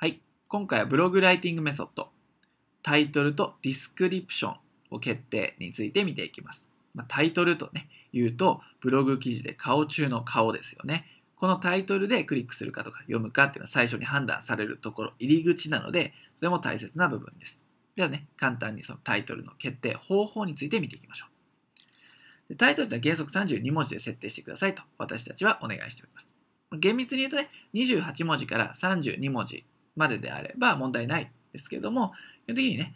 はい。今回はブログライティングメソッド、タイトルとディスクリプションを決定について見ていきます。まあ、タイトルとね、言うと、ブログ記事で顔中の顔ですよね。このタイトルでクリックするかとか読むかっていうのは最初に判断されるところ、入り口なので、とても大切な部分です。ではね、簡単にそのタイトルの決定方法について見ていきましょう。でタイトルとは原則32文字で設定してくださいと私たちはお願いしております。厳密に言うとね、28文字から32文字までであれば問題ないですけども、基本的にね、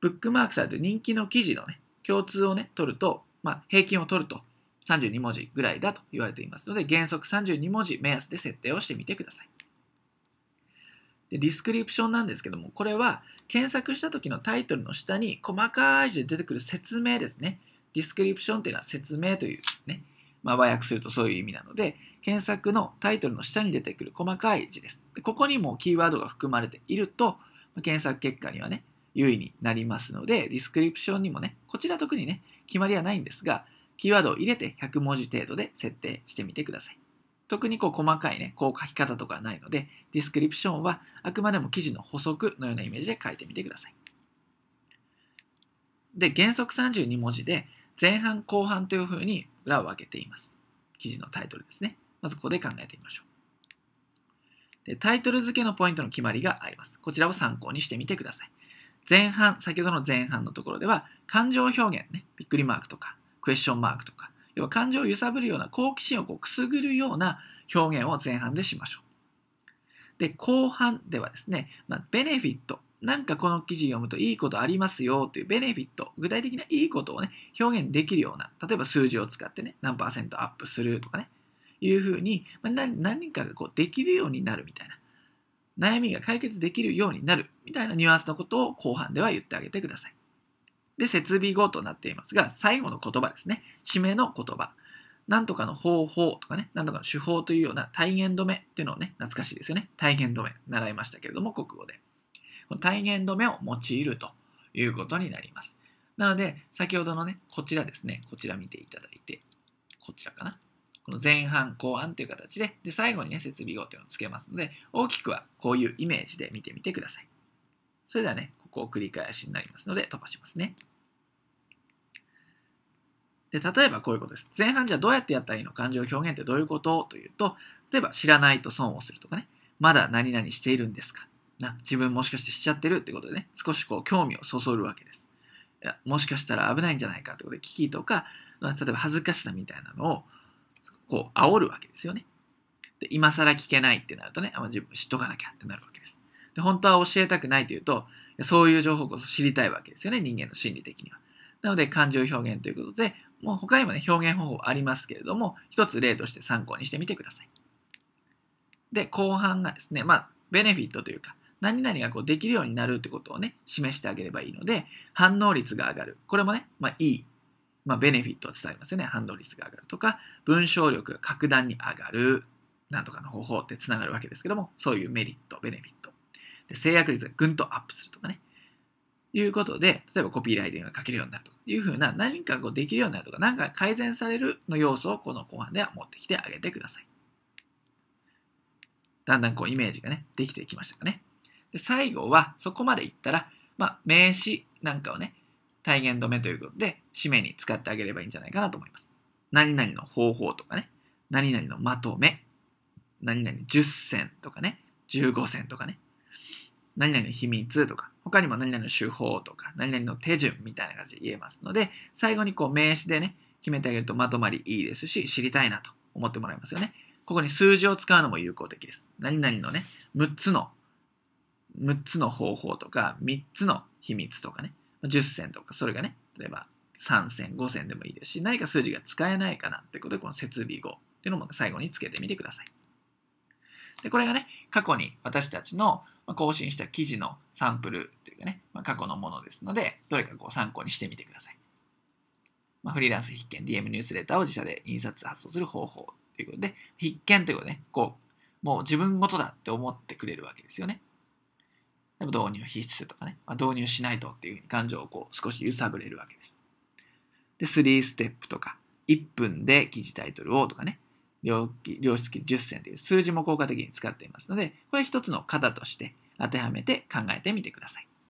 ブックマークされて人気の記事のね、共通をね、取ると、まあ、平均を取ると32文字ぐらいだと言われていますので、原則32文字目安で設定をしてみてください。でディスクリプションなんですけども、これは検索した時のタイトルの下に細かい字で出てくる説明ですね。ディスクリプションっていうのは説明というね、まあ、和訳するとそういう意味なので、検索のタイトルの下に出てくる細かい字です。でここにもキーワードが含まれていると、検索結果にはね、優位になりますので、ディスクリプションにもね、こちら特にね、決まりはないんですが、キーワードを入れて100文字程度で設定してみてください。特にこう細かいね、こう書き方とかないので、ディスクリプションはあくまでも記事の補足のようなイメージで書いてみてください。で、原則32文字で前半後半というふうに裏を分けています。記事のタイトルですね。まずここで考えてみましょう。でタイトル付けのポイントの決まりがあります。こちらを参考にしてみてください。前半、先ほどの前半のところでは、感情表現ね、びっくりマークとか、クエスチョンマークとか、要は感情を揺さぶるような好奇心をこうくすぐるような表現を前半でしましょう。で、後半ではですね、まあ、ベネフィットなんかこの記事読むといいことありますよというベネフィット、具体的ないいことをね、表現できるような、例えば数字を使ってね、何パーセントアップするとかね、いうふうに、まあ、何かがこうできるようになるみたいな。悩みが解決できるようになるみたいなニュアンスのことを後半では言ってあげてください。で、設備語となっていますが、最後の言葉ですね。締めの言葉。なんとかの方法とかね、なんとかの手法というような体現止めっていうのをね、懐かしいですよね。体現止め。習いましたけれども、国語で。体言止めを用いるということになります。なので、先ほどのね、こちらですね、こちら見ていただいて、こちらかな。この前半、後半という形で、で最後にね、設備語というのをつけますので、大きくはこういうイメージで見てみてください。それではね、ここを繰り返しになりますので、飛ばしますね。で例えばこういうことです。前半じゃどうやってやったらいいの感情表現ってどういうことというと、例えば知らないと損をするとかね、まだ何々しているんですかな自分もしかしてしちゃってるってことでね少しこう興味をそそるわけですいやもしかしたら危ないんじゃないかってことで危機とか例えば恥ずかしさみたいなのをこう煽るわけですよねで今更聞けないってなるとねあ自分知っとかなきゃってなるわけですで本当は教えたくないというとそういう情報こそ知りたいわけですよね人間の心理的にはなので感情表現ということでもう他にもね表現方法ありますけれども一つ例として参考にしてみてくださいで後半がですねまあベネフィットというか何々がこうできるようになるってことをね、示してあげればいいので、反応率が上がる。これもね、まあ、いい、まあ、ベネフィットを伝えますよね。反応率が上がるとか、文章力が格段に上がる。なんとかの方法ってつながるわけですけども、そういうメリット、ベネフィット。で制約率がぐんとアップするとかね。いうことで、例えばコピーライティングが書けるようになるというふうな、何かこうできるようになるとか、何か改善されるの要素をこの後半では持ってきてあげてください。だんだんこうイメージがね、できてきましたかね。で最後はそこまでいったら、まあ、名詞なんかをね体言止めということで締めに使ってあげればいいんじゃないかなと思います。何々の方法とかね何々のまとめ何々10選とかね15選とかね何々の秘密とか他にも何々の手法とか何々の手順みたいな感じで言えますので最後にこう名詞でね決めてあげるとまとまりいいですし知りたいなと思ってもらいますよねここに数字を使うのも有効的です何々のね6つの6つの方法とか、3つの秘密とかね、10選とか、それがね、例えば3選、5選でもいいですし、何か数字が使えないかなってことで、この設備語っていうのも、最後につけてみてください。で、これがね、過去に私たちの更新した記事のサンプルというかね、まあ、過去のものですので、どれかこう参考にしてみてください。まあ、フリーランス必見 DM ニュースレターを自社で印刷発送する方法ということで、必見ということでね、こう、もう自分ごとだって思ってくれるわけですよね。導入必須とかね、まあ、導入しないとっていう感情をこう少し揺さぶれるわけです。で、3ステップとか、1分で記事タイトルをとかね、良識10選という数字も効果的に使っていますので、これ一つの型として当てはめて考えてみてください。